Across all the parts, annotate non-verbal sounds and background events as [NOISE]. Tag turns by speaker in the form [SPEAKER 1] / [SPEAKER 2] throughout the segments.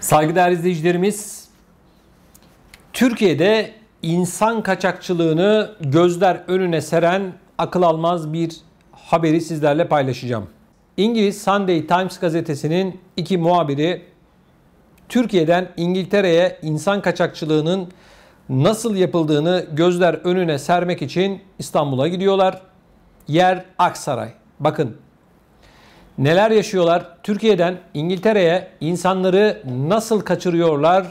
[SPEAKER 1] Saygıdeğer izleyicilerimiz, Türkiye'de insan kaçakçılığını gözler önüne seren akıl almaz bir haberi sizlerle paylaşacağım. İngiliz Sunday Times gazetesinin iki muhabiri Türkiye'den İngiltere'ye insan kaçakçılığının nasıl yapıldığını gözler önüne sermek için İstanbul'a gidiyorlar. Yer Aksaray. Bakın neler yaşıyorlar? Türkiye'den İngiltere'ye insanları nasıl kaçırıyorlar?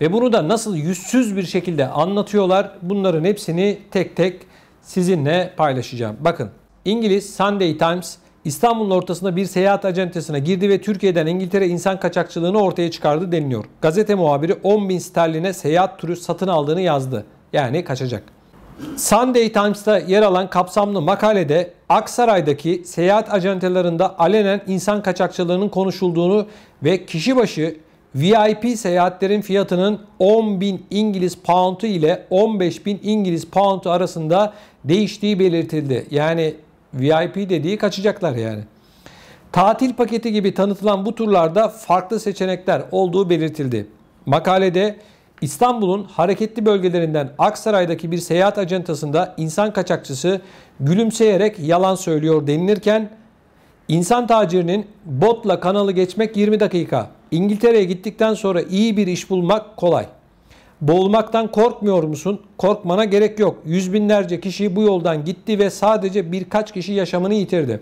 [SPEAKER 1] Ve bunu da nasıl yüzsüz bir şekilde anlatıyorlar? Bunların hepsini tek tek sizinle paylaşacağım. Bakın İngiliz Sunday Times İstanbul'un ortasında bir seyahat acentesine girdi ve Türkiye'den İngiltere insan kaçakçılığını ortaya çıkardı deniliyor. Gazete muhabiri 10 bin sterline seyahat turu satın aldığını yazdı. Yani kaçacak. Sunday Times'ta yer alan kapsamlı makalede Aksaray'daki seyahat acentelerinde alenen insan kaçakçılığının konuşulduğunu ve kişi başı VIP seyahatlerin fiyatının 10.000 İngiliz poundu ile 15.000 İngiliz poundu arasında değiştiği belirtildi. Yani VIP dediği kaçacaklar yani. Tatil paketi gibi tanıtılan bu turlarda farklı seçenekler olduğu belirtildi. Makalede İstanbul'un hareketli bölgelerinden Aksaray'daki bir seyahat acentasında insan kaçakçısı gülümseyerek yalan söylüyor denilirken insan tacirinin botla kanalı geçmek 20 dakika. İngiltere'ye gittikten sonra iyi bir iş bulmak kolay. Boğulmaktan korkmuyor musun? Korkmana gerek yok. Yüz binlerce kişi bu yoldan gitti ve sadece birkaç kişi yaşamını yitirdi.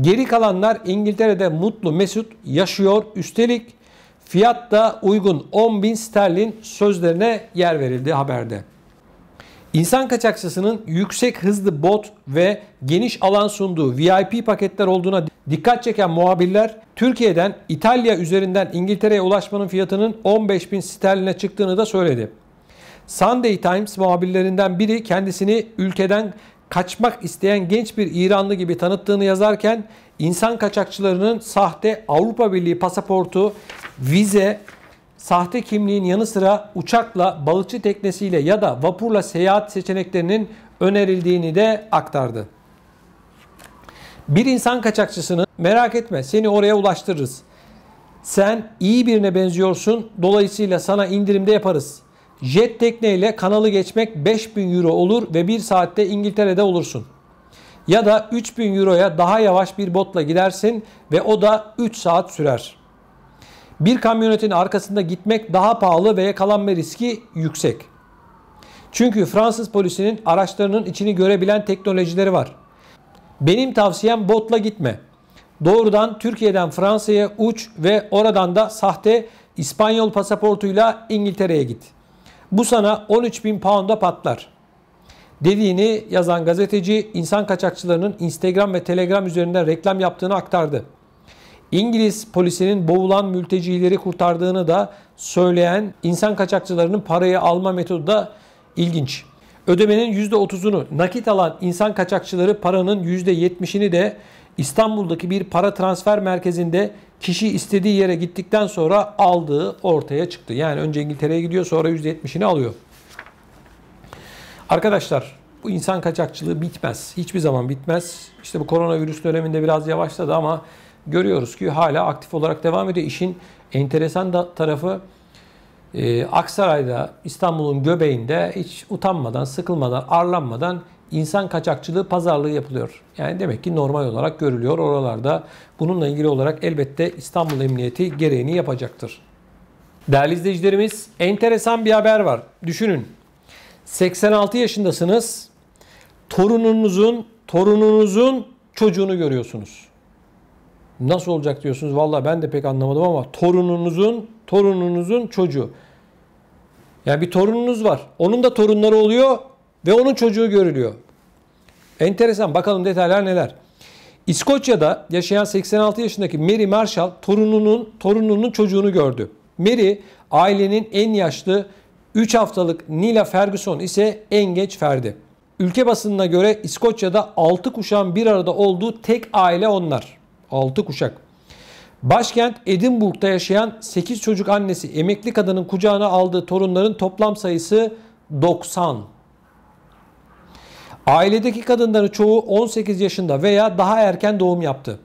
[SPEAKER 1] Geri kalanlar İngiltere'de mutlu mesut yaşıyor. Üstelik Fiyat da uygun 10 bin sterlin sözlerine yer verildi haberde. İnsan kaçakçısının yüksek hızlı bot ve geniş alan sunduğu VIP paketler olduğuna dikkat çeken muhabirler Türkiye'den İtalya üzerinden İngiltere'ye ulaşmanın fiyatının 15 bin sterline çıktığını da söyledi. Sunday Times muhabirlerinden biri kendisini ülkeden kaçmak isteyen genç bir İranlı gibi tanıttığını yazarken insan kaçakçılarının sahte Avrupa Birliği pasaportu, vize, sahte kimliğin yanı sıra uçakla, balıkçı teknesiyle ya da vapurla seyahat seçeneklerinin önerildiğini de aktardı. Bir insan kaçakçısının merak etme seni oraya ulaştırırız. Sen iyi birine benziyorsun dolayısıyla sana indirimde yaparız Jet tekneyle kanalı geçmek 5000 euro olur ve 1 saatte İngiltere'de olursun. Ya da 3000 euroya daha yavaş bir botla gidersin ve o da 3 saat sürer. Bir kamyonetin arkasında gitmek daha pahalı ve yakalanma riski yüksek. Çünkü Fransız polisinin araçlarının içini görebilen teknolojileri var. Benim tavsiyem botla gitme. Doğrudan Türkiye'den Fransa'ya uç ve oradan da sahte İspanyol pasaportuyla İngiltere'ye git.'' Bu sana 13 bin pound'a patlar. Dediğini yazan gazeteci insan kaçakçılarının Instagram ve Telegram üzerinden reklam yaptığını aktardı. İngiliz polisinin boğulan mültecileri kurtardığını da söyleyen insan kaçakçılarının parayı alma metodu da ilginç. Ödemenin %30'unu nakit alan insan kaçakçıları paranın %70'ini de İstanbul'daki bir para transfer merkezinde kişi istediği yere gittikten sonra aldığı ortaya çıktı. Yani önce İngiltere'ye gidiyor sonra %70'ini alıyor. Arkadaşlar bu insan kaçakçılığı bitmez. Hiçbir zaman bitmez. İşte bu koronavirüs döneminde biraz yavaşladı ama görüyoruz ki hala aktif olarak devam ediyor. İşin enteresan da tarafı e, Aksaray'da İstanbul'un göbeğinde hiç utanmadan, sıkılmadan, arlanmadan insan kaçakçılığı pazarlığı yapılıyor. Yani demek ki normal olarak görülüyor oralarda. Bununla ilgili olarak elbette İstanbul Emniyeti gereğini yapacaktır. Değerli izleyicilerimiz enteresan bir haber var. Düşünün 86 yaşındasınız. Torununuzun, torununuzun çocuğunu görüyorsunuz. Nasıl olacak diyorsunuz. Valla ben de pek anlamadım ama torununuzun, torununuzun çocuğu. Yani bir torununuz var. Onun da torunları oluyor ve onun çocuğu görülüyor. Enteresan bakalım detaylar neler. İskoçya'da yaşayan 86 yaşındaki Mary Marshall torununun torununun çocuğunu gördü. Mary ailenin en yaşlı 3 haftalık Nila Ferguson ise en geç ferdi. Ülke basınına göre İskoçya'da 6 kuşağın bir arada olduğu tek aile onlar. 6 kuşak. Başkent Edinburgh'da yaşayan 8 çocuk annesi emekli kadının kucağına aldığı torunların toplam sayısı 90. Ailedeki kadınların çoğu 18 yaşında veya daha erken doğum yaptı.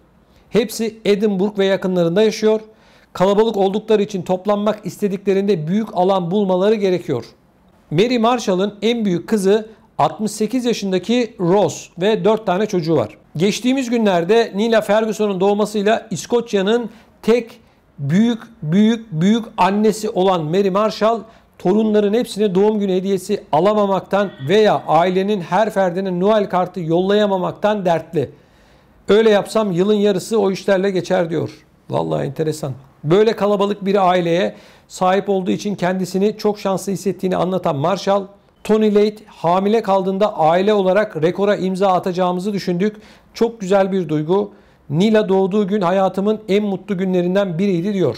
[SPEAKER 1] Hepsi Edinburgh ve yakınlarında yaşıyor. Kalabalık oldukları için toplanmak istediklerinde büyük alan bulmaları gerekiyor. Mary Marshall'ın en büyük kızı 68 yaşındaki Rose ve 4 tane çocuğu var. Geçtiğimiz günlerde Nila Ferguson'un doğmasıyla İskoçya'nın tek büyük büyük büyük annesi olan Mary Marshall torunların hepsine doğum günü hediyesi alamamaktan veya ailenin her ferdine Noel kartı yollayamamaktan dertli. Öyle yapsam yılın yarısı o işlerle geçer diyor. Vallahi enteresan. Böyle kalabalık bir aileye sahip olduğu için kendisini çok şanslı hissettiğini anlatan Marshall, Tony Late hamile kaldığında aile olarak rekora imza atacağımızı düşündük. Çok güzel bir duygu. Nila doğduğu gün hayatımın en mutlu günlerinden biriydi diyor.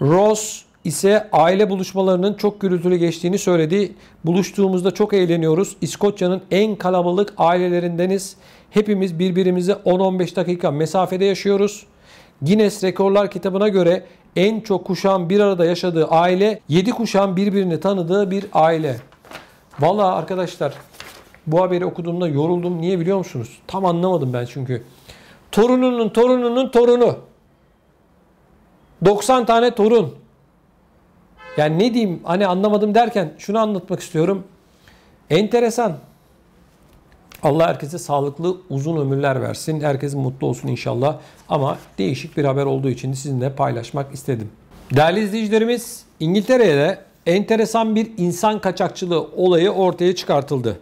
[SPEAKER 1] Rose ise aile buluşmalarının çok gürültülü geçtiğini söyledi. Buluştuğumuzda çok eğleniyoruz. İskoçya'nın en kalabalık ailelerindeniz. Hepimiz birbirimize 10-15 dakika mesafede yaşıyoruz. Guinness Rekorlar kitabına göre en çok kuşağın bir arada yaşadığı aile 7 kuşağın birbirini tanıdığı bir aile. Vallahi arkadaşlar bu haberi okuduğumda yoruldum. Niye biliyor musunuz? Tam anlamadım ben çünkü. Torununun torununun torunu. 90 tane torun. Yani ne diyeyim hani anlamadım derken şunu anlatmak istiyorum. Enteresan. Allah herkese sağlıklı uzun ömürler versin. Herkes mutlu olsun inşallah. Ama değişik bir haber olduğu için sizinle paylaşmak istedim. Değerli izleyicilerimiz İngiltere'de enteresan bir insan kaçakçılığı olayı ortaya çıkartıldı.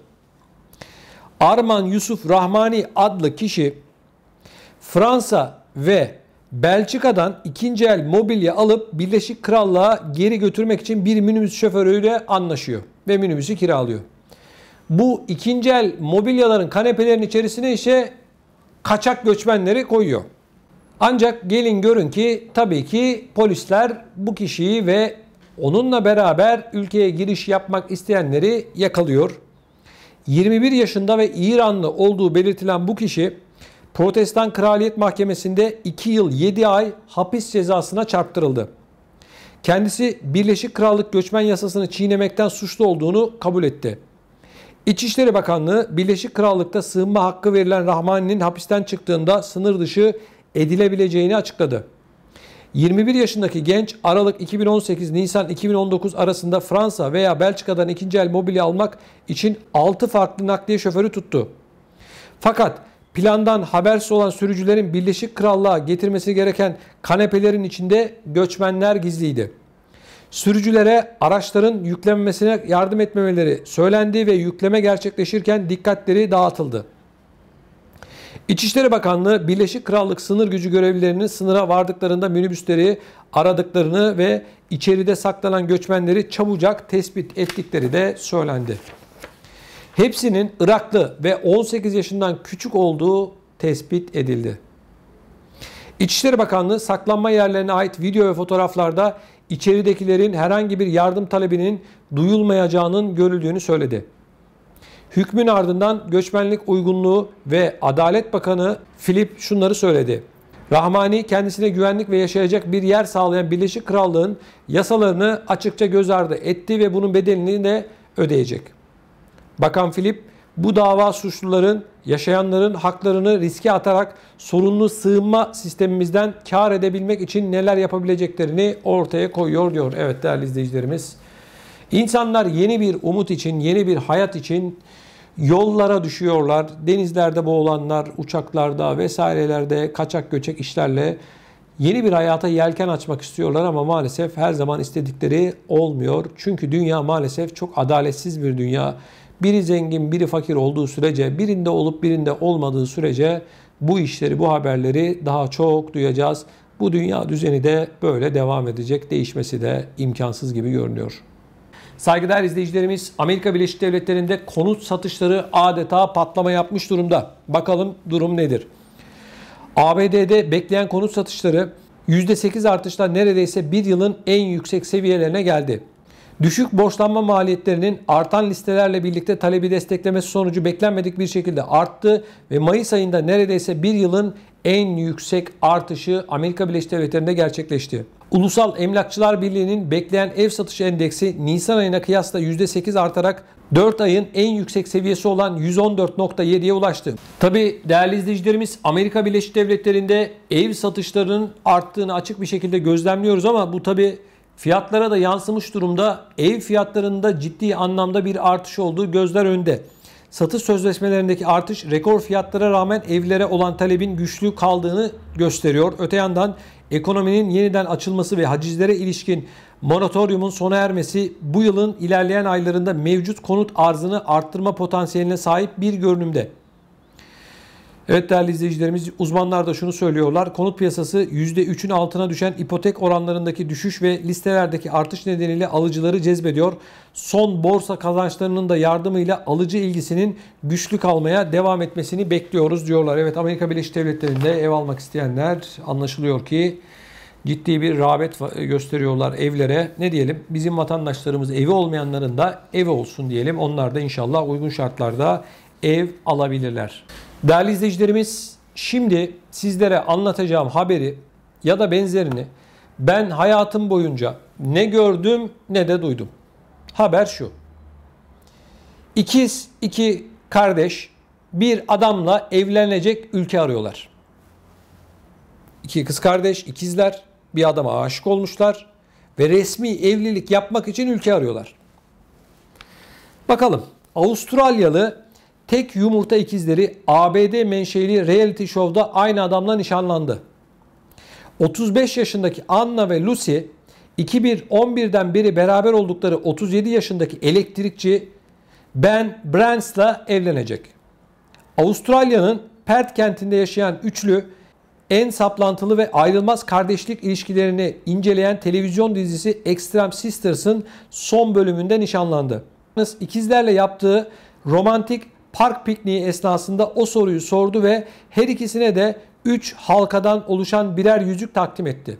[SPEAKER 1] Arman Yusuf Rahmani adlı kişi Fransa ve Belçika'dan ikinci el mobilya alıp Birleşik Krallığa geri götürmek için bir minibüs şoförüyle anlaşıyor ve minibüsü kiralıyor. Bu ikinci el mobilyaların kanepelerin içerisine işe kaçak göçmenleri koyuyor. Ancak gelin görün ki tabii ki polisler bu kişiyi ve onunla beraber ülkeye giriş yapmak isteyenleri yakalıyor. 21 yaşında ve İranlı olduğu belirtilen bu kişi Protestan Kraliyet Mahkemesi'nde 2 yıl 7 ay hapis cezasına çarptırıldı. Kendisi Birleşik Krallık göçmen yasasını çiğnemekten suçlu olduğunu kabul etti. İçişleri Bakanlığı Birleşik Krallık'ta sığınma hakkı verilen Rahmani'nin hapisten çıktığında sınır dışı edilebileceğini açıkladı. 21 yaşındaki genç Aralık 2018 Nisan 2019 arasında Fransa veya Belçika'dan ikinci el mobilya almak için 6 farklı nakliye şoförü tuttu. Fakat plandan habersiz olan sürücülerin Birleşik Krallığa getirmesi gereken kanepelerin içinde göçmenler gizliydi. Sürücülere araçların yüklenmesine yardım etmemeleri söylendi ve yükleme gerçekleşirken dikkatleri dağıtıldı. İçişleri Bakanlığı Birleşik Krallık sınır gücü görevlilerinin sınıra vardıklarında minibüsleri aradıklarını ve içeride saklanan göçmenleri çabucak tespit ettikleri de söylendi. Hepsinin Iraklı ve 18 yaşından küçük olduğu tespit edildi. İçişleri Bakanlığı saklanma yerlerine ait video ve fotoğraflarda içeridekilerin herhangi bir yardım talebinin duyulmayacağının görüldüğünü söyledi. Hükmün ardından göçmenlik uygunluğu ve Adalet Bakanı Philip şunları söyledi. Rahmani kendisine güvenlik ve yaşayacak bir yer sağlayan Birleşik Krallığın yasalarını açıkça göz ardı etti ve bunun bedelini de ödeyecek.'' Bakan Filip bu dava suçluların, yaşayanların haklarını riske atarak sorunlu sığınma sistemimizden kar edebilmek için neler yapabileceklerini ortaya koyuyor diyor. Evet değerli izleyicilerimiz. İnsanlar yeni bir umut için, yeni bir hayat için yollara düşüyorlar. Denizlerde boğulanlar, uçaklarda vesairelerde kaçak göçek işlerle yeni bir hayata yelken açmak istiyorlar ama maalesef her zaman istedikleri olmuyor. Çünkü dünya maalesef çok adaletsiz bir dünya biri zengin biri fakir olduğu sürece, birinde olup birinde olmadığı sürece bu işleri, bu haberleri daha çok duyacağız. Bu dünya düzeni de böyle devam edecek. Değişmesi de imkansız gibi görünüyor. Saygıdeğer izleyicilerimiz Amerika Birleşik Devletleri'nde konut satışları adeta patlama yapmış durumda. Bakalım durum nedir? ABD'de bekleyen konut satışları %8 artışla neredeyse bir yılın en yüksek seviyelerine geldi. Düşük borçlanma maliyetlerinin artan listelerle birlikte talebi desteklemesi sonucu beklenmedik bir şekilde arttı ve Mayıs ayında neredeyse bir yılın en yüksek artışı Amerika Birleşik Devletleri'nde gerçekleşti. Ulusal Emlakçılar Birliği'nin bekleyen ev satışı endeksi Nisan ayına kıyasla %8 artarak 4 ayın en yüksek seviyesi olan 114.7'ye ulaştı. Tabi değerli izleyicilerimiz Amerika Birleşik Devletleri'nde ev satışlarının arttığını açık bir şekilde gözlemliyoruz ama bu tabi Fiyatlara da yansımış durumda ev fiyatlarında ciddi anlamda bir artış olduğu gözler önde. Satış sözleşmelerindeki artış rekor fiyatlara rağmen evlere olan talebin güçlü kaldığını gösteriyor. Öte yandan ekonominin yeniden açılması ve hacizlere ilişkin moratoriumun sona ermesi bu yılın ilerleyen aylarında mevcut konut arzını arttırma potansiyeline sahip bir görünümde. Evet değerli izleyicilerimiz uzmanlar da şunu söylüyorlar. Konut piyasası %3'ün altına düşen ipotek oranlarındaki düşüş ve listelerdeki artış nedeniyle alıcıları cezbediyor. Son borsa kazançlarının da yardımıyla alıcı ilgisinin güçlü kalmaya devam etmesini bekliyoruz diyorlar. Evet Amerika Birleşik Devletleri'nde ev almak isteyenler anlaşılıyor ki ciddi bir rağbet gösteriyorlar evlere. Ne diyelim bizim vatandaşlarımız evi olmayanların da evi olsun diyelim. Onlar da inşallah uygun şartlarda ev alabilirler. Değerli izleyicilerimiz şimdi sizlere anlatacağım haberi ya da benzerini ben hayatım boyunca ne gördüm ne de duydum. Haber şu. İkiz iki kardeş bir adamla evlenecek ülke arıyorlar. İki kız kardeş, ikizler bir adama aşık olmuşlar ve resmi evlilik yapmak için ülke arıyorlar. Bakalım Avustralyalı tek yumurta ikizleri ABD menşeli reality show'da aynı adamla nişanlandı. 35 yaşındaki Anna ve Lucy 2011'den beri beraber oldukları 37 yaşındaki elektrikçi Ben Brands'la evlenecek. Avustralya'nın Perth kentinde yaşayan üçlü en saplantılı ve ayrılmaz kardeşlik ilişkilerini inceleyen televizyon dizisi Extreme Sisters'ın son bölümünde nişanlandı. İkizlerle yaptığı romantik park pikniği esnasında o soruyu sordu ve her ikisine de 3 halkadan oluşan birer yüzük takdim etti.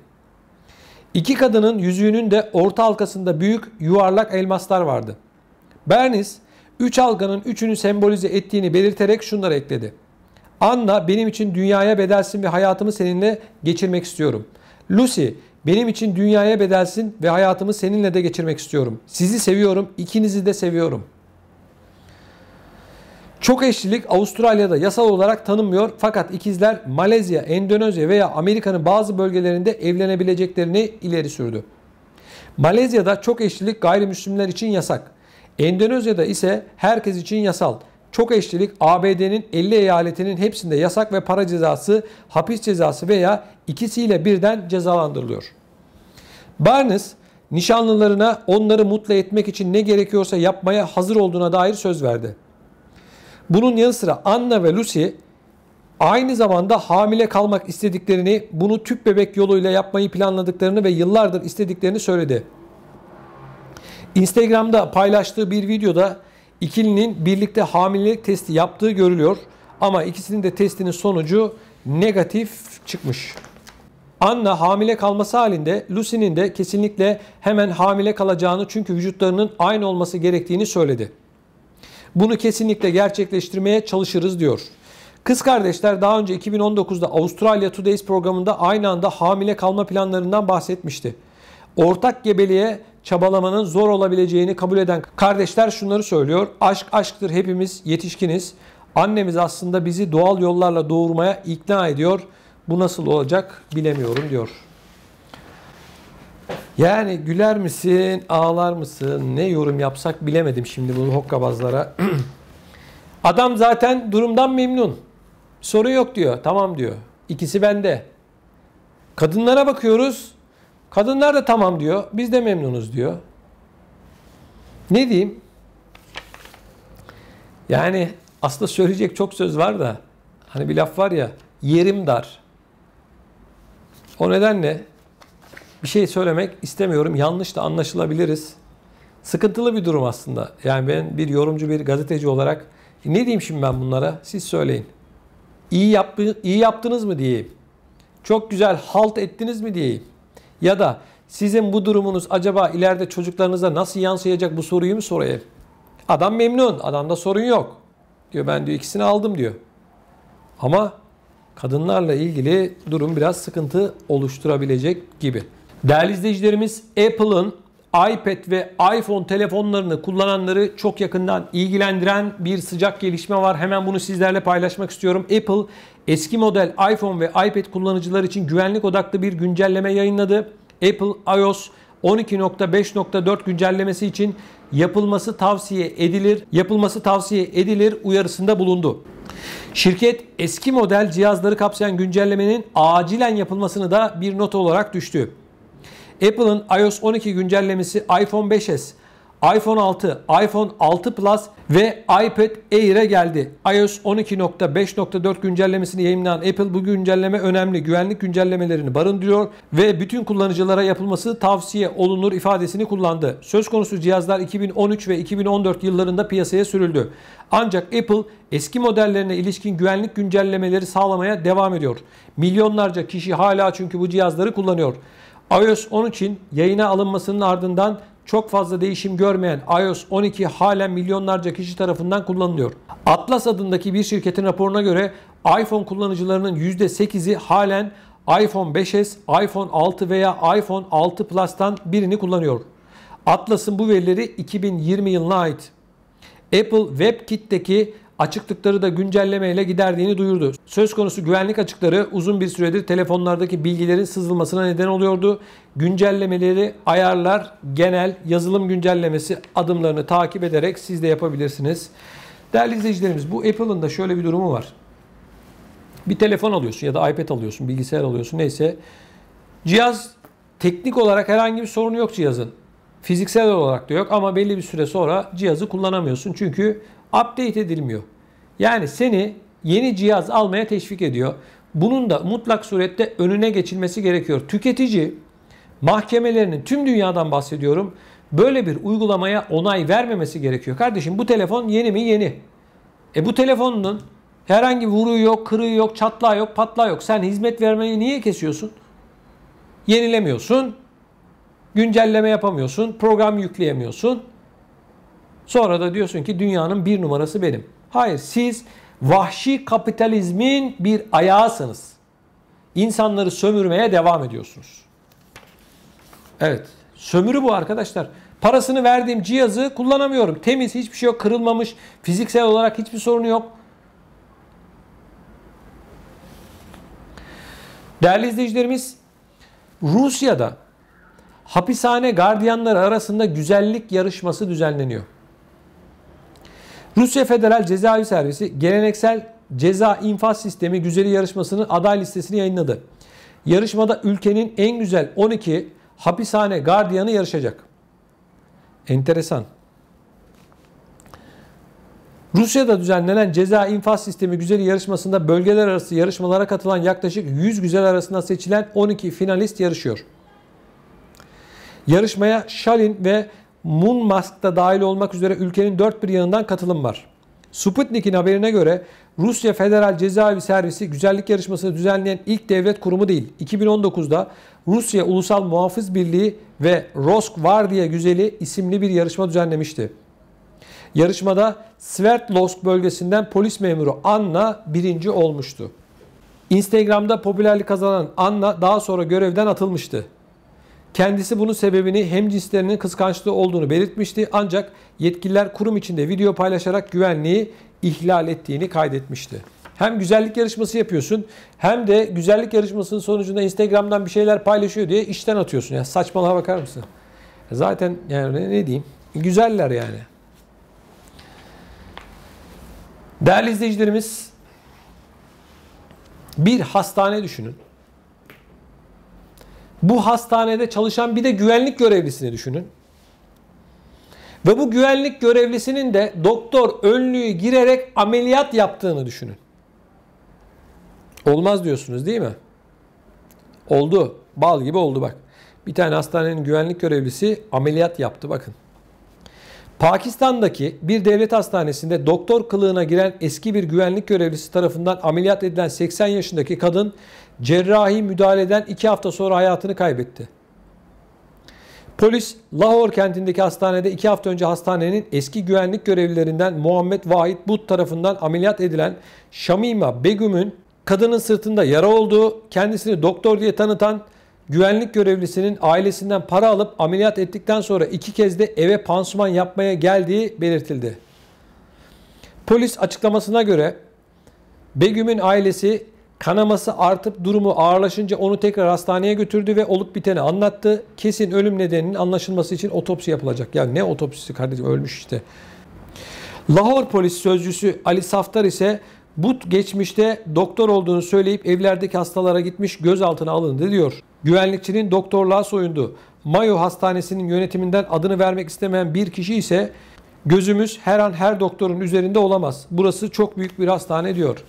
[SPEAKER 1] İki kadının yüzüğünün de orta halkasında büyük yuvarlak elmaslar vardı. Bernice, üç halkanın üçünü sembolize ettiğini belirterek şunları ekledi. Anna, benim için dünyaya bedelsin ve hayatımı seninle geçirmek istiyorum. Lucy, benim için dünyaya bedelsin ve hayatımı seninle de geçirmek istiyorum. Sizi seviyorum, ikinizi de seviyorum.'' Çok eşlilik Avustralya'da yasal olarak tanınmıyor fakat ikizler Malezya, Endonezya veya Amerika'nın bazı bölgelerinde evlenebileceklerini ileri sürdü. Malezya'da çok eşlilik gayrimüslimler için yasak. Endonezya'da ise herkes için yasal. Çok eşlilik ABD'nin 50 eyaletinin hepsinde yasak ve para cezası, hapis cezası veya ikisiyle birden cezalandırılıyor. Barnes, nişanlılarına onları mutlu etmek için ne gerekiyorsa yapmaya hazır olduğuna dair söz verdi. Bunun yanı sıra Anna ve Lucy aynı zamanda hamile kalmak istediklerini, bunu tüp bebek yoluyla yapmayı planladıklarını ve yıllardır istediklerini söyledi. Instagram'da paylaştığı bir videoda ikilinin birlikte hamilelik testi yaptığı görülüyor ama ikisinin de testinin sonucu negatif çıkmış. Anna hamile kalması halinde Lucy'nin de kesinlikle hemen hamile kalacağını çünkü vücutlarının aynı olması gerektiğini söyledi. Bunu kesinlikle gerçekleştirmeye çalışırız diyor. Kız kardeşler daha önce 2019'da Avustralya Today's programında aynı anda hamile kalma planlarından bahsetmişti. Ortak gebeliğe çabalamanın zor olabileceğini kabul eden kardeşler şunları söylüyor. Aşk aşktır hepimiz yetişkiniz. Annemiz aslında bizi doğal yollarla doğurmaya ikna ediyor. Bu nasıl olacak bilemiyorum diyor. Yani güler misin, ağlar mısın, ne yorum yapsak bilemedim şimdi bunu hokkabazlara. [CLEARS THROAT] Adam zaten durumdan memnun. Soru yok diyor. Tamam diyor. İkisi bende. Kadınlara bakıyoruz. Kadınlar da tamam diyor. Biz de memnunuz diyor. Ne diyeyim? Yani aslında söyleyecek çok söz var da hani bir laf var ya yerim dar. O nedenle bir şey söylemek istemiyorum. Yanlış da anlaşılabiliriz. Sıkıntılı bir durum aslında. Yani ben bir yorumcu, bir gazeteci olarak e, ne diyeyim şimdi ben bunlara? Siz söyleyin. İyi, yap, iyi yaptınız mı diyeyim. Çok güzel halt ettiniz mi diyeyim. Ya da sizin bu durumunuz acaba ileride çocuklarınıza nasıl yansıyacak bu soruyu mu sorayım? Adam memnun. Adamda sorun yok. Diyor ben diyor ikisini aldım diyor. Ama kadınlarla ilgili durum biraz sıkıntı oluşturabilecek gibi. Değerli izleyicilerimiz Apple'ın iPad ve iPhone telefonlarını kullananları çok yakından ilgilendiren bir sıcak gelişme var. Hemen bunu sizlerle paylaşmak istiyorum. Apple eski model iPhone ve iPad kullanıcıları için güvenlik odaklı bir güncelleme yayınladı. Apple iOS 12.5.4 güncellemesi için yapılması tavsiye edilir. Yapılması tavsiye edilir uyarısında bulundu. Şirket eski model cihazları kapsayan güncellemenin acilen yapılmasını da bir not olarak düştü. Apple'ın iOS 12 güncellemesi iPhone 5s, iPhone 6, iPhone 6 Plus ve iPad Air'e geldi. iOS 12.5.4 güncellemesini yayınlayan Apple bu güncelleme önemli güvenlik güncellemelerini barındırıyor ve bütün kullanıcılara yapılması tavsiye olunur ifadesini kullandı. Söz konusu cihazlar 2013 ve 2014 yıllarında piyasaya sürüldü. Ancak Apple eski modellerine ilişkin güvenlik güncellemeleri sağlamaya devam ediyor. Milyonlarca kişi hala çünkü bu cihazları kullanıyor iOS 13'in yayına alınmasının ardından çok fazla değişim görmeyen iOS 12 halen milyonlarca kişi tarafından kullanılıyor. Atlas adındaki bir şirketin raporuna göre iPhone kullanıcılarının %8'i halen iPhone 5s, iPhone 6 veya iPhone 6 Plus'tan birini kullanıyor. Atlas'ın bu verileri 2020 yılına ait. Apple WebKit'teki açıklıkları da güncellemeyle giderdiğini duyurdu. Söz konusu güvenlik açıkları uzun bir süredir telefonlardaki bilgilerin sızılmasına neden oluyordu. Güncellemeleri ayarlar, genel yazılım güncellemesi adımlarını takip ederek siz de yapabilirsiniz. Değerli izleyicilerimiz bu Apple'ın da şöyle bir durumu var. Bir telefon alıyorsun ya da iPad alıyorsun, bilgisayar alıyorsun neyse. Cihaz teknik olarak herhangi bir sorunu yok cihazın. Fiziksel olarak da yok ama belli bir süre sonra cihazı kullanamıyorsun. Çünkü update edilmiyor. Yani seni yeni cihaz almaya teşvik ediyor. Bunun da mutlak surette önüne geçilmesi gerekiyor. Tüketici mahkemelerinin tüm dünyadan bahsediyorum. Böyle bir uygulamaya onay vermemesi gerekiyor. Kardeşim bu telefon yeni mi? Yeni. E bu telefonun herhangi vuruğu yok, kırığı yok, çatlağı yok, patlağı yok. Sen hizmet vermeyi niye kesiyorsun? Yenilemiyorsun. Güncelleme yapamıyorsun. Program yükleyemiyorsun. Sonra da diyorsun ki dünyanın bir numarası benim. Hayır siz vahşi kapitalizmin bir ayağısınız. İnsanları sömürmeye devam ediyorsunuz. Evet sömürü bu arkadaşlar. Parasını verdiğim cihazı kullanamıyorum. Temiz hiçbir şey yok kırılmamış. Fiziksel olarak hiçbir sorunu yok. Değerli izleyicilerimiz Rusya'da hapishane gardiyanları arasında güzellik yarışması düzenleniyor. Rusya Federal Cezaevi Servisi geleneksel ceza infaz sistemi güzeli yarışmasının aday listesini yayınladı. Yarışmada ülkenin en güzel 12 hapishane gardiyanı yarışacak. Enteresan. Rusya'da düzenlenen ceza infaz sistemi güzeli yarışmasında bölgeler arası yarışmalara katılan yaklaşık 100 güzel arasında seçilen 12 finalist yarışıyor. Yarışmaya Şalin ve Moon Musk'ta dahil olmak üzere ülkenin dört bir yanından katılım var. Sputnik'in haberine göre Rusya Federal Cezaevi Servisi güzellik yarışmasını düzenleyen ilk devlet kurumu değil. 2019'da Rusya Ulusal Muhafız Birliği ve Roskvardiya Güzeli isimli bir yarışma düzenlemişti. Yarışmada Sverdlovsk bölgesinden polis memuru Anna birinci olmuştu. Instagram'da popülerlik kazanan Anna daha sonra görevden atılmıştı. Kendisi bunun sebebini hem cinslerinin kıskançlığı olduğunu belirtmişti ancak yetkililer kurum içinde video paylaşarak güvenliği ihlal ettiğini kaydetmişti. Hem güzellik yarışması yapıyorsun hem de güzellik yarışmasının sonucunda Instagram'dan bir şeyler paylaşıyor diye işten atıyorsun. Ya saçmalığa bakar mısın? Zaten yani ne diyeyim? Güzeller yani. Değerli izleyicilerimiz bir hastane düşünün bu hastanede çalışan bir de güvenlik görevlisini düşünün. Ve bu güvenlik görevlisinin de doktor önlüğü girerek ameliyat yaptığını düşünün. Olmaz diyorsunuz değil mi? Oldu. Bal gibi oldu bak. Bir tane hastanenin güvenlik görevlisi ameliyat yaptı bakın. Pakistan'daki bir devlet hastanesinde doktor kılığına giren eski bir güvenlik görevlisi tarafından ameliyat edilen 80 yaşındaki kadın cerrahi müdahaleden iki hafta sonra hayatını kaybetti. Polis Lahor kentindeki hastanede iki hafta önce hastanenin eski güvenlik görevlilerinden Muhammed Vahit But tarafından ameliyat edilen Şamima Begüm'ün kadının sırtında yara olduğu, kendisini doktor diye tanıtan güvenlik görevlisinin ailesinden para alıp ameliyat ettikten sonra iki kez de eve pansuman yapmaya geldiği belirtildi. Polis açıklamasına göre Begüm'ün ailesi Kanaması artıp durumu ağırlaşınca onu tekrar hastaneye götürdü ve olup biteni anlattı. Kesin ölüm nedeninin anlaşılması için otopsi yapılacak. Ya ne otopsisi kardeşim ölmüş işte. Lahore polis sözcüsü Ali Saftar ise but geçmişte doktor olduğunu söyleyip evlerdeki hastalara gitmiş gözaltına alındı diyor. Güvenlikçinin doktorluğa soyundu. Mayo Hastanesi'nin yönetiminden adını vermek istemeyen bir kişi ise gözümüz her an her doktorun üzerinde olamaz. Burası çok büyük bir hastane diyor.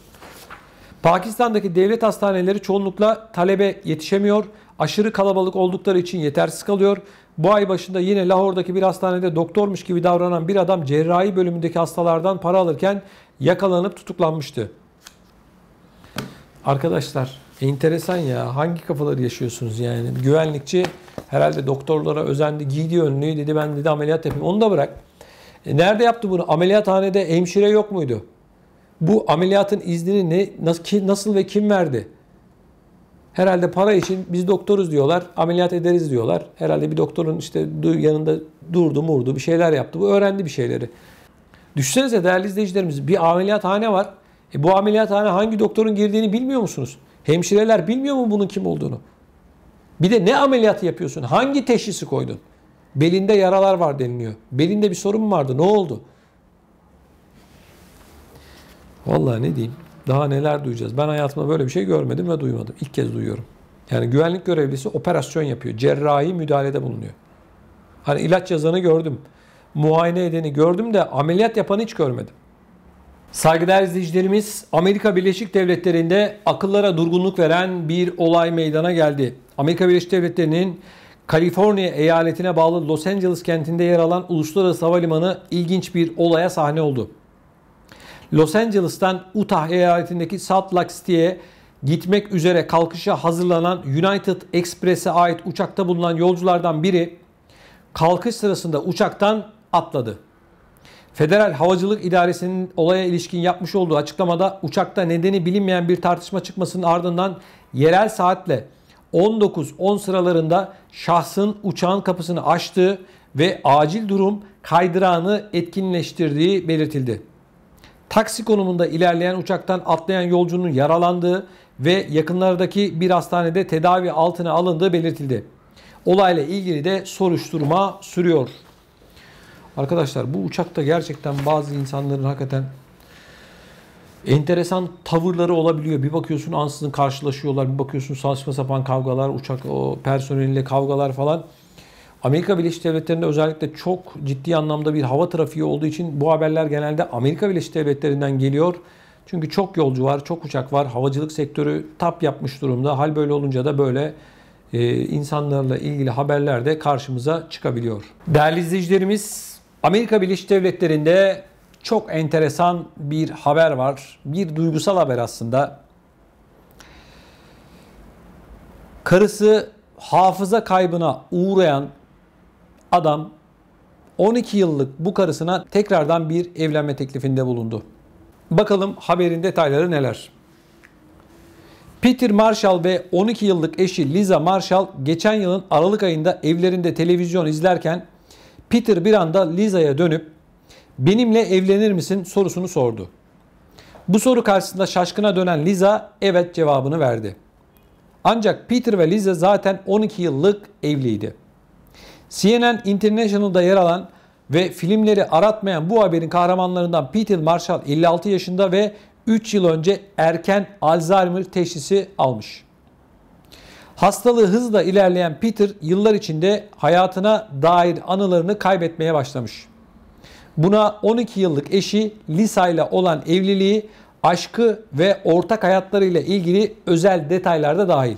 [SPEAKER 1] Pakistan'daki devlet hastaneleri çoğunlukla talebe yetişemiyor. Aşırı kalabalık oldukları için yetersiz kalıyor. Bu ay başında yine Lahore'daki bir hastanede doktormuş gibi davranan bir adam cerrahi bölümündeki hastalardan para alırken yakalanıp tutuklanmıştı. Arkadaşlar enteresan ya hangi kafaları yaşıyorsunuz yani. Güvenlikçi herhalde doktorlara özendi giydi önlüğü dedi ben dedi ameliyat yapayım onu da bırak. E nerede yaptı bunu? Ameliyathanede hemşire yok muydu? bu ameliyatın iznini ne, nasıl, ki, nasıl ve kim verdi? Herhalde para için biz doktoruz diyorlar, ameliyat ederiz diyorlar. Herhalde bir doktorun işte yanında durdu murdu bir şeyler yaptı. Bu öğrendi bir şeyleri. Düşünsenize değerli izleyicilerimiz bir ameliyathane var. E bu ameliyathane hangi doktorun girdiğini bilmiyor musunuz? Hemşireler bilmiyor mu bunun kim olduğunu? Bir de ne ameliyatı yapıyorsun? Hangi teşhisi koydun? Belinde yaralar var deniliyor. Belinde bir sorun mu vardı? Ne oldu? Vallahi ne diyeyim. Daha neler duyacağız. Ben hayatımda böyle bir şey görmedim ve duymadım. İlk kez duyuyorum. Yani güvenlik görevlisi operasyon yapıyor. Cerrahi müdahalede bulunuyor. Hani ilaç yazanı gördüm. Muayene edeni gördüm de ameliyat yapanı hiç görmedim. Saygıdeğer izleyicilerimiz Amerika Birleşik Devletleri'nde akıllara durgunluk veren bir olay meydana geldi. Amerika Birleşik Devletleri'nin Kaliforniya eyaletine bağlı Los Angeles kentinde yer alan uluslararası havalimanı ilginç bir olaya sahne oldu. Los Angeles'tan Utah eyaletindeki Salt Lake City'ye gitmek üzere kalkışa hazırlanan United Express'e ait uçakta bulunan yolculardan biri kalkış sırasında uçaktan atladı. Federal Havacılık İdaresi'nin olaya ilişkin yapmış olduğu açıklamada uçakta nedeni bilinmeyen bir tartışma çıkmasının ardından yerel saatle 19-10 sıralarında şahsın uçağın kapısını açtığı ve acil durum kaydırağını etkinleştirdiği belirtildi taksi konumunda ilerleyen uçaktan atlayan yolcunun yaralandığı ve yakınlardaki bir hastanede tedavi altına alındığı belirtildi. Olayla ilgili de soruşturma sürüyor. Arkadaşlar bu uçakta gerçekten bazı insanların hakikaten enteresan tavırları olabiliyor. Bir bakıyorsun ansızın karşılaşıyorlar, bir bakıyorsun saçma sapan kavgalar, uçak o personeliyle kavgalar falan. Amerika Birleşik Devletleri'nde özellikle çok ciddi anlamda bir hava trafiği olduğu için bu haberler genelde Amerika Birleşik Devletleri'nden geliyor. Çünkü çok yolcu var, çok uçak var. Havacılık sektörü tap yapmış durumda. Hal böyle olunca da böyle e, insanlarla ilgili haberler de karşımıza çıkabiliyor. Değerli izleyicilerimiz, Amerika Birleşik Devletleri'nde çok enteresan bir haber var. Bir duygusal haber aslında. Karısı hafıza kaybına uğrayan adam 12 yıllık bu karısına tekrardan bir evlenme teklifinde bulundu. Bakalım haberin detayları neler? Peter Marshall ve 12 yıllık eşi Lisa Marshall geçen yılın Aralık ayında evlerinde televizyon izlerken Peter bir anda Lisa'ya dönüp benimle evlenir misin sorusunu sordu. Bu soru karşısında şaşkına dönen Lisa evet cevabını verdi. Ancak Peter ve Lisa zaten 12 yıllık evliydi. CNN International'da yer alan ve filmleri aratmayan bu haberin kahramanlarından Peter Marshall 56 yaşında ve 3 yıl önce erken Alzheimer teşhisi almış. Hastalığı hızla ilerleyen Peter yıllar içinde hayatına dair anılarını kaybetmeye başlamış. Buna 12 yıllık eşi Lisa ile olan evliliği, aşkı ve ortak hayatları ile ilgili özel detaylar da dahil.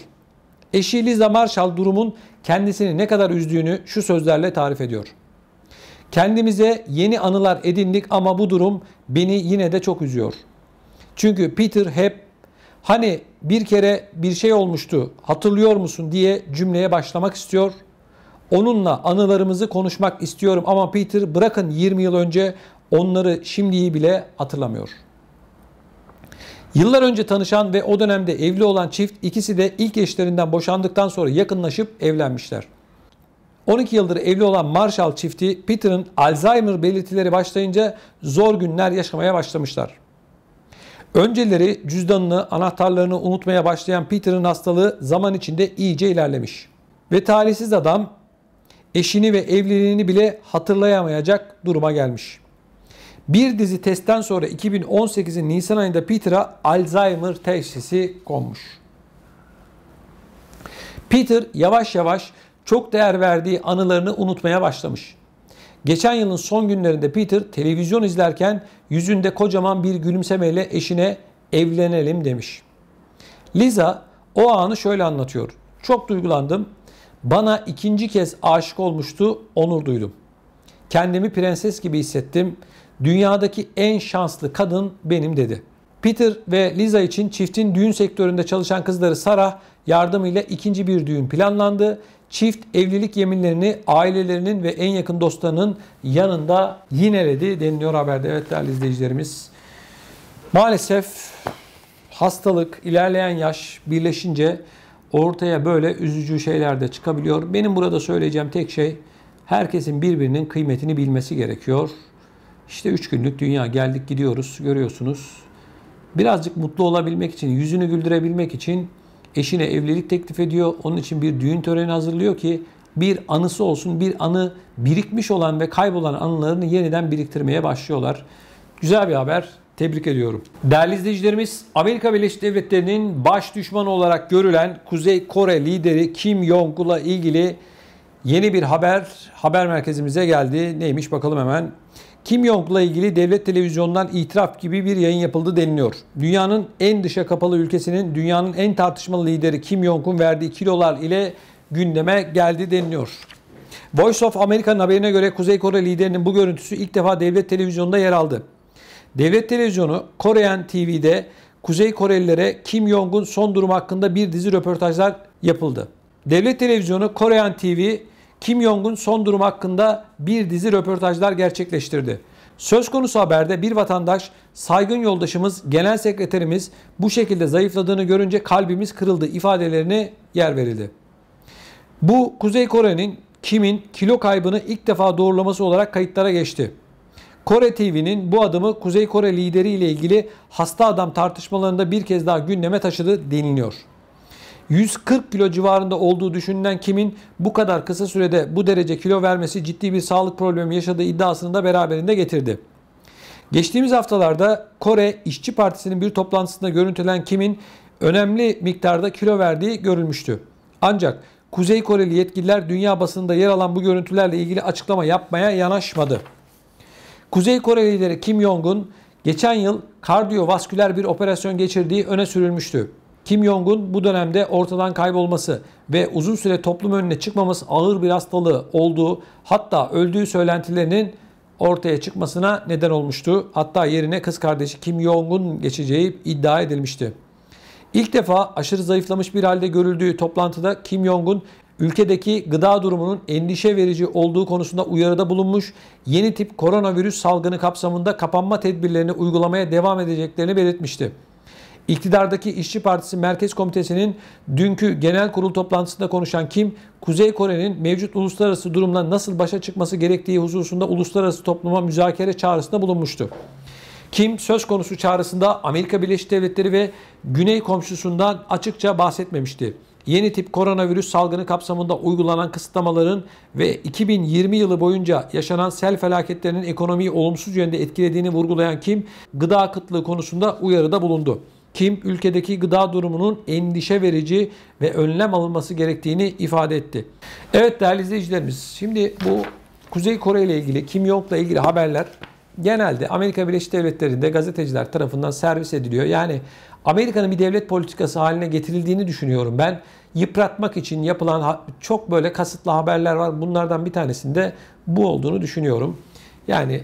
[SPEAKER 1] Eşi Lisa Marshall durumun kendisini ne kadar üzdüğünü şu sözlerle tarif ediyor. Kendimize yeni anılar edindik ama bu durum beni yine de çok üzüyor. Çünkü Peter hep hani bir kere bir şey olmuştu hatırlıyor musun diye cümleye başlamak istiyor. Onunla anılarımızı konuşmak istiyorum ama Peter bırakın 20 yıl önce onları şimdiyi bile hatırlamıyor.'' Yıllar önce tanışan ve o dönemde evli olan çift ikisi de ilk eşlerinden boşandıktan sonra yakınlaşıp evlenmişler. 12 yıldır evli olan Marshall çifti Peter'ın Alzheimer belirtileri başlayınca zor günler yaşamaya başlamışlar. Önceleri cüzdanını, anahtarlarını unutmaya başlayan Peter'ın hastalığı zaman içinde iyice ilerlemiş. Ve talihsiz adam eşini ve evliliğini bile hatırlayamayacak duruma gelmiş.'' Bir dizi testten sonra 2018'in Nisan ayında Peter'a Alzheimer teşhisi konmuş. Peter yavaş yavaş çok değer verdiği anılarını unutmaya başlamış. Geçen yılın son günlerinde Peter televizyon izlerken yüzünde kocaman bir gülümsemeyle eşine evlenelim demiş. Liza o anı şöyle anlatıyor. Çok duygulandım. Bana ikinci kez aşık olmuştu, onur duydum. Kendimi prenses gibi hissettim. Dünyadaki en şanslı kadın benim dedi. Peter ve Lisa için çiftin düğün sektöründe çalışan kızları Sarah yardımıyla ikinci bir düğün planlandı. Çift evlilik yeminlerini ailelerinin ve en yakın dostlarının yanında yineledi deniliyor haberde. Evet değerli izleyicilerimiz. Maalesef hastalık, ilerleyen yaş birleşince ortaya böyle üzücü şeyler de çıkabiliyor. Benim burada söyleyeceğim tek şey herkesin birbirinin kıymetini bilmesi gerekiyor. İşte 3 günlük dünya geldik gidiyoruz görüyorsunuz. Birazcık mutlu olabilmek için, yüzünü güldürebilmek için eşine evlilik teklif ediyor. Onun için bir düğün töreni hazırlıyor ki bir anısı olsun. Bir anı birikmiş olan ve kaybolan anılarını yeniden biriktirmeye başlıyorlar. Güzel bir haber. Tebrik ediyorum. Değerli izleyicilerimiz, Amerika Birleşik Devletleri'nin baş düşmanı olarak görülen Kuzey Kore lideri Kim Jong-un'la ilgili yeni bir haber haber merkezimize geldi. Neymiş bakalım hemen. Kim Jong'la ilgili devlet televizyonundan itiraf gibi bir yayın yapıldı deniliyor. Dünyanın en dışa kapalı ülkesinin dünyanın en tartışmalı lideri Kim Jong-un verdiği kilolar ile gündeme geldi deniliyor. Voice of America'nın haberine göre Kuzey Kore liderinin bu görüntüsü ilk defa devlet televizyonunda yer aldı. Devlet televizyonu Korean TV'de Kuzey Korelilere Kim Jong-un son durumu hakkında bir dizi röportajlar yapıldı. Devlet televizyonu Korean TV kim Jong-un son durum hakkında bir dizi röportajlar gerçekleştirdi. Söz konusu haberde bir vatandaş saygın yoldaşımız genel sekreterimiz bu şekilde zayıfladığını görünce kalbimiz kırıldı ifadelerine yer verildi. Bu Kuzey Kore'nin Kim'in kilo kaybını ilk defa doğrulaması olarak kayıtlara geçti. Kore TV'nin bu adımı Kuzey Kore lideri ile ilgili hasta adam tartışmalarında bir kez daha gündeme taşıdı deniliyor. 140 kilo civarında olduğu düşünülen kimin bu kadar kısa sürede bu derece kilo vermesi ciddi bir sağlık problemi yaşadığı iddiasını da beraberinde getirdi. Geçtiğimiz haftalarda Kore İşçi Partisi'nin bir toplantısında görüntülen kimin önemli miktarda kilo verdiği görülmüştü. Ancak Kuzey Koreli yetkililer dünya basınında yer alan bu görüntülerle ilgili açıklama yapmaya yanaşmadı. Kuzey Kore lideri Kim Jong-un geçen yıl kardiyovasküler bir operasyon geçirdiği öne sürülmüştü. Kim Jong-un bu dönemde ortadan kaybolması ve uzun süre toplum önüne çıkmaması ağır bir hastalığı olduğu hatta öldüğü söylentilerinin ortaya çıkmasına neden olmuştu. Hatta yerine kız kardeşi Kim Jong-un geçeceği iddia edilmişti. İlk defa aşırı zayıflamış bir halde görüldüğü toplantıda Kim Jong-un ülkedeki gıda durumunun endişe verici olduğu konusunda uyarıda bulunmuş, yeni tip koronavirüs salgını kapsamında kapanma tedbirlerini uygulamaya devam edeceklerini belirtmişti. İktidardaki İşçi Partisi Merkez Komitesi'nin dünkü genel kurul toplantısında konuşan Kim, Kuzey Kore'nin mevcut uluslararası durumla nasıl başa çıkması gerektiği hususunda uluslararası topluma müzakere çağrısında bulunmuştu. Kim söz konusu çağrısında Amerika Birleşik Devletleri ve Güney komşusundan açıkça bahsetmemişti. Yeni tip koronavirüs salgını kapsamında uygulanan kısıtlamaların ve 2020 yılı boyunca yaşanan sel felaketlerinin ekonomiyi olumsuz yönde etkilediğini vurgulayan Kim, gıda kıtlığı konusunda uyarıda bulundu. Kim ülkedeki gıda durumunun endişe verici ve önlem alınması gerektiğini ifade etti. Evet değerli izleyicilerimiz şimdi bu Kuzey Kore ile ilgili Kim Jong-un'la ilgili haberler genelde Amerika Birleşik Devletleri'nde gazeteciler tarafından servis ediliyor. Yani Amerika'nın bir devlet politikası haline getirildiğini düşünüyorum ben. Yıpratmak için yapılan çok böyle kasıtlı haberler var. Bunlardan bir tanesinde bu olduğunu düşünüyorum. Yani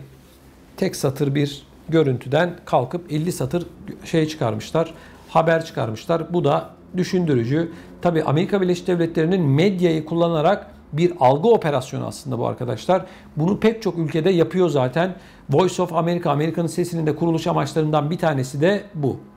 [SPEAKER 1] tek satır bir görüntüden kalkıp 50 satır şey çıkarmışlar, haber çıkarmışlar. Bu da düşündürücü. Tabi Amerika Birleşik Devletleri'nin medyayı kullanarak bir algı operasyonu aslında bu arkadaşlar. Bunu pek çok ülkede yapıyor zaten. Voice of America, Amerika'nın sesinin de kuruluş amaçlarından bir tanesi de bu.